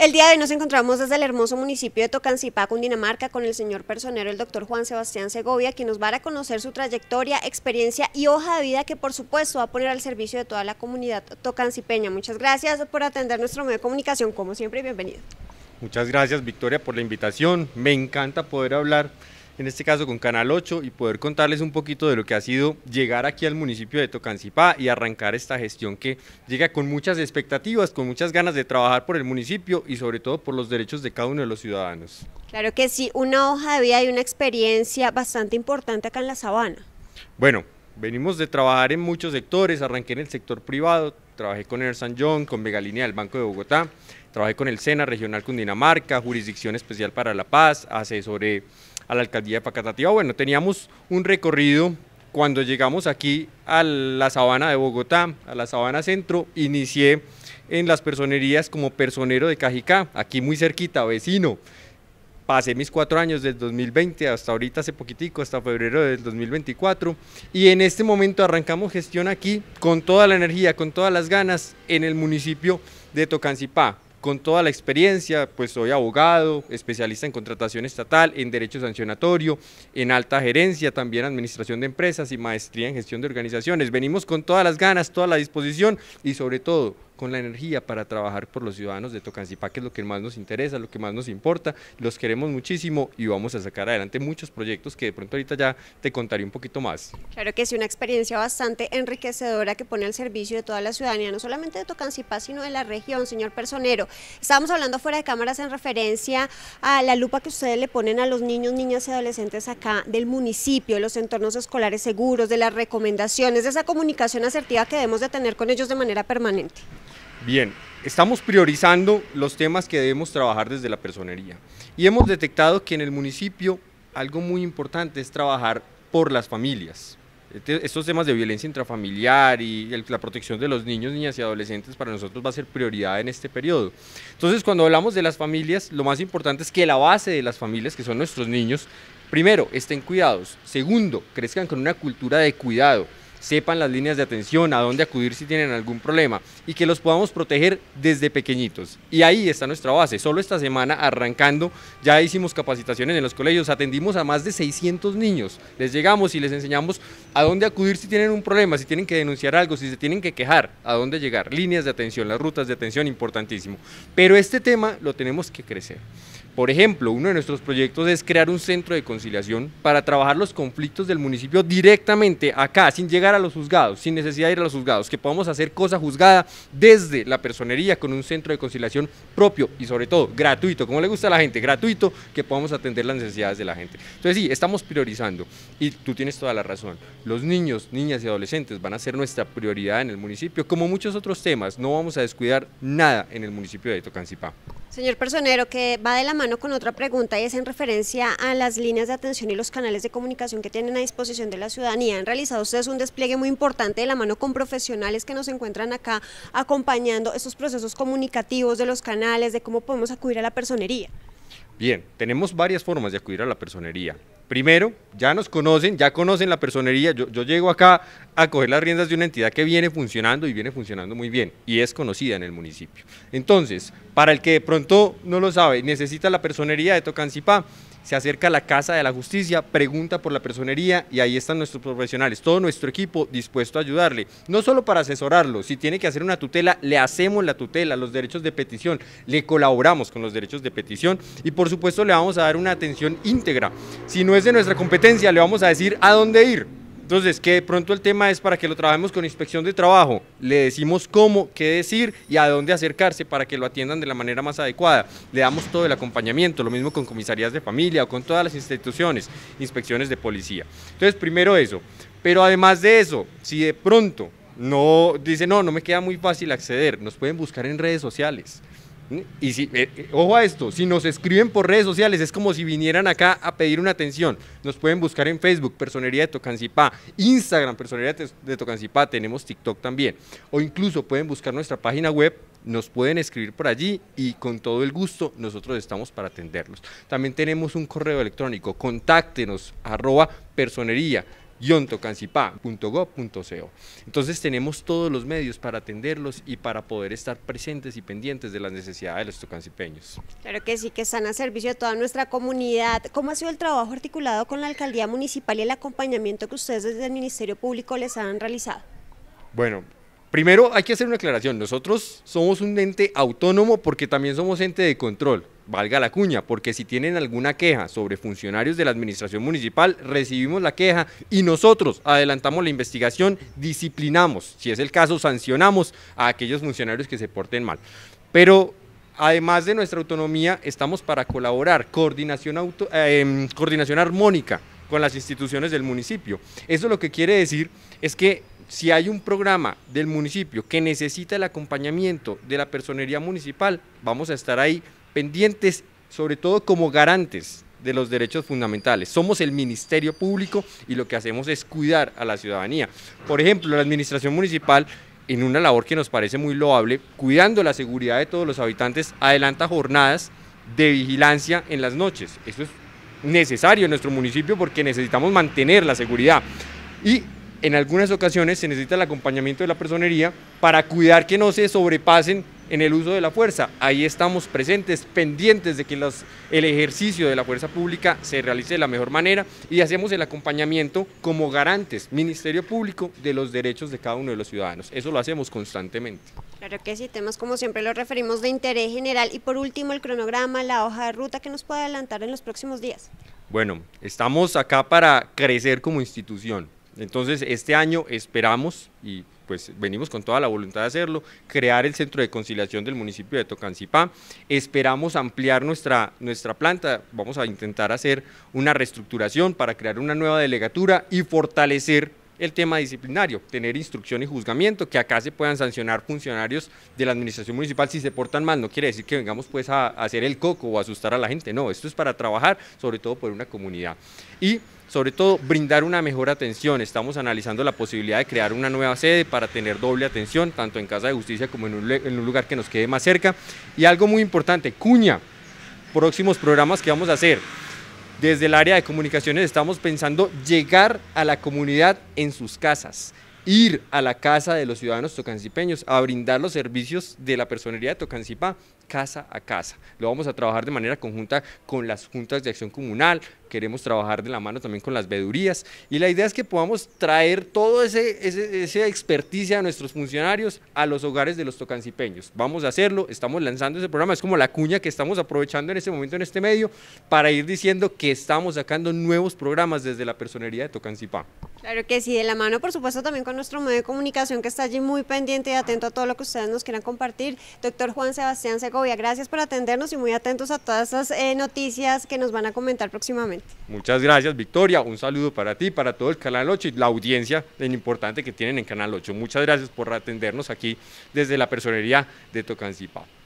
El día de hoy nos encontramos desde el hermoso municipio de Tocancipá, Cundinamarca, con el señor personero, el doctor Juan Sebastián Segovia, quien nos va a conocer su trayectoria, experiencia y hoja de vida que, por supuesto, va a poner al servicio de toda la comunidad tocancipeña. Muchas gracias por atender nuestro medio de comunicación, como siempre, y bienvenido. Muchas gracias, Victoria, por la invitación. Me encanta poder hablar en este caso con Canal 8, y poder contarles un poquito de lo que ha sido llegar aquí al municipio de Tocancipá y arrancar esta gestión que llega con muchas expectativas, con muchas ganas de trabajar por el municipio y sobre todo por los derechos de cada uno de los ciudadanos. Claro que sí, una hoja de vida y una experiencia bastante importante acá en la sabana. Bueno, venimos de trabajar en muchos sectores, arranqué en el sector privado, trabajé con Ersan San John, con Megalínea del Banco de Bogotá, trabajé con el SENA Regional Cundinamarca, Jurisdicción Especial para la Paz, asesoré a la alcaldía de Pacatativa. Bueno, teníamos un recorrido cuando llegamos aquí a la sabana de Bogotá, a la sabana centro, inicié en las personerías como personero de Cajicá, aquí muy cerquita, vecino. Pasé mis cuatro años del 2020 hasta ahorita, hace poquitico, hasta febrero del 2024. Y en este momento arrancamos gestión aquí con toda la energía, con todas las ganas en el municipio de Tocancipá con toda la experiencia, pues soy abogado, especialista en contratación estatal, en derecho sancionatorio, en alta gerencia, también administración de empresas y maestría en gestión de organizaciones. Venimos con todas las ganas, toda la disposición y sobre todo con la energía para trabajar por los ciudadanos de Tocancipá, que es lo que más nos interesa, lo que más nos importa. Los queremos muchísimo y vamos a sacar adelante muchos proyectos que de pronto ahorita ya te contaré un poquito más. Claro que es una experiencia bastante enriquecedora que pone al servicio de toda la ciudadanía, no solamente de Tocancipá, sino de la región, señor personero. Estábamos hablando fuera de cámaras en referencia a la lupa que ustedes le ponen a los niños, niñas y adolescentes acá del municipio, los entornos escolares seguros, de las recomendaciones, de esa comunicación asertiva que debemos de tener con ellos de manera permanente. Bien, estamos priorizando los temas que debemos trabajar desde la personería y hemos detectado que en el municipio algo muy importante es trabajar por las familias. estos temas de violencia intrafamiliar y la protección de los niños, niñas y adolescentes para nosotros va a ser prioridad en este periodo. Entonces, cuando hablamos de las familias, lo más importante es que la base de las familias, que son nuestros niños, primero, estén cuidados. Segundo, crezcan con una cultura de cuidado sepan las líneas de atención, a dónde acudir si tienen algún problema y que los podamos proteger desde pequeñitos. Y ahí está nuestra base. Solo esta semana arrancando ya hicimos capacitaciones en los colegios, atendimos a más de 600 niños. Les llegamos y les enseñamos a dónde acudir si tienen un problema, si tienen que denunciar algo, si se tienen que quejar, a dónde llegar. Líneas de atención, las rutas de atención, importantísimo. Pero este tema lo tenemos que crecer. Por ejemplo, uno de nuestros proyectos es crear un centro de conciliación para trabajar los conflictos del municipio directamente acá, sin llegar a los juzgados, sin necesidad de ir a los juzgados, que podamos hacer cosa juzgada desde la personería con un centro de conciliación propio y sobre todo gratuito, como le gusta a la gente, gratuito, que podamos atender las necesidades de la gente. Entonces sí, estamos priorizando y tú tienes toda la razón. Los niños, niñas y adolescentes van a ser nuestra prioridad en el municipio, como muchos otros temas, no vamos a descuidar nada en el municipio de Tocancipá. Señor personero, que va de la mano con otra pregunta y es en referencia a las líneas de atención y los canales de comunicación que tienen a disposición de la ciudadanía. Han realizado ustedes un despliegue muy importante de la mano con profesionales que nos encuentran acá acompañando estos procesos comunicativos de los canales, de cómo podemos acudir a la personería. Bien, tenemos varias formas de acudir a la personería. Primero, ya nos conocen, ya conocen la personería. Yo, llego acá a coger las riendas de una entidad que viene funcionando y viene funcionando muy bien y es conocida en el municipio. Entonces, para el que de pronto no lo sabe, necesita la personería de Tocancipá, se acerca a la Casa de la Justicia, pregunta por la personería y ahí están nuestros profesionales, todo nuestro equipo dispuesto a ayudarle, no solo para asesorarlo, si tiene que hacer una tutela, le hacemos la tutela, los derechos de petición, le colaboramos con los derechos de petición y por supuesto le vamos a dar una atención íntegra. Si no es de nuestra competencia, le vamos a decir a dónde ir entonces, que de pronto el tema es para que lo trabajemos con inspección de trabajo. Le decimos cómo, qué decir y a dónde acercarse para que lo atiendan de la manera más adecuada. Le damos todo el acompañamiento, lo mismo con comisarías de familia o con todas las instituciones, inspecciones de policía. Entonces, primero eso. Pero además de eso, si de pronto no dice, no, no me queda muy fácil acceder, nos pueden buscar en redes sociales. ¿Mm? Y eh, eh, ojo a esto, si nos escriben por redes sociales es como si vinieran acá a pedir una atención. Nos pueden buscar en Facebook, Personería de Tocancipá, Instagram, Personería de Tocancipá, tenemos TikTok también. O incluso pueden buscar nuestra página web, nos pueden escribir por allí y con todo el gusto nosotros estamos para atenderlos. También tenemos un correo electrónico, contáctenos arroba personería yontocancipa.gov.co. Entonces tenemos todos los medios para atenderlos y para poder estar presentes y pendientes de las necesidades de los tocancipeños. Claro que sí, que están a servicio de toda nuestra comunidad. ¿Cómo ha sido el trabajo articulado con la alcaldía municipal y el acompañamiento que ustedes desde el Ministerio Público les han realizado? Bueno, primero hay que hacer una aclaración. Nosotros somos un ente autónomo porque también somos ente de control valga la cuña, porque si tienen alguna queja sobre funcionarios de la administración municipal, recibimos la queja y nosotros adelantamos la investigación, disciplinamos, si es el caso, sancionamos a aquellos funcionarios que se porten mal. Pero además de nuestra autonomía, estamos para colaborar, coordinación, auto, em, coordinación armónica con las instituciones del municipio. Eso lo que quiere decir es que si hay un programa del municipio que necesita el acompañamiento de la personería municipal, vamos a estar ahí pendientes, sobre todo como garantes de los derechos fundamentales. Somos el Ministerio Público y lo que hacemos es cuidar a la ciudadanía. Por ejemplo, la Administración Municipal, en una labor que nos parece muy loable, cuidando la seguridad de todos los habitantes, adelanta jornadas de vigilancia en las noches. Eso es necesario en nuestro municipio porque necesitamos mantener la seguridad. Y en algunas ocasiones se necesita el acompañamiento de la personería para cuidar que no se sobrepasen en el uso de la fuerza. Ahí estamos presentes, pendientes de que el ejercicio de la fuerza pública se realice de la mejor manera y hacemos el acompañamiento como garantes, Ministerio Público, de los derechos de cada uno de los ciudadanos. Eso lo hacemos constantemente. Claro que sí, temas como siempre los referimos de interés general. Y por último, el cronograma, la hoja de ruta que nos puede adelantar en los próximos días. Bueno, estamos acá para crecer como institución. Entonces, este año esperamos y pues venimos con toda la voluntad de hacerlo, crear el centro de conciliación del municipio de Tocancipá. Esperamos ampliar nuestra, nuestra planta, vamos a intentar hacer una reestructuración para crear una nueva delegatura y fortalecer el tema disciplinario, tener instrucción y juzgamiento, que acá se puedan sancionar funcionarios de la administración municipal si se portan mal, no quiere decir que vengamos pues a, hacer el coco o asustar a la gente, no, esto es para trabajar sobre todo por una comunidad. Y sobre todo brindar una mejor atención. Estamos analizando la posibilidad de crear una nueva sede para tener doble atención, tanto en Casa de Justicia como en un, lugar que nos quede más cerca. Y algo muy importante, cuña, próximos programas que vamos a hacer. Desde el área de comunicaciones estamos pensando llegar a la comunidad en sus casas ir a la casa de los ciudadanos tocancipeños a brindar los servicios de la personería de Tocancipá casa a casa. Lo vamos a trabajar de manera conjunta con las juntas de acción comunal, queremos trabajar de la mano también con las vedurías y la idea es que podamos traer todo ese, ese, experticia de nuestros funcionarios a los hogares de los tocancipeños. Vamos a hacerlo, estamos lanzando ese programa, es como la cuña que estamos aprovechando en este momento en este medio para ir diciendo que estamos sacando nuevos programas desde la personería de Tocancipá. Claro que sí, de la mano, por supuesto, también con nuestro medio de comunicación que está allí muy pendiente y atento a todo lo que ustedes nos quieran compartir. Doctor Juan Sebastián Segovia, gracias por atendernos y muy atentos a todas esas eh, noticias que nos van a comentar próximamente. Muchas gracias, Victoria. Un saludo para ti, para todo el Canal 8 y la audiencia tan importante que tienen en Canal 8. Muchas gracias por atendernos aquí desde la personería de Tocancipá.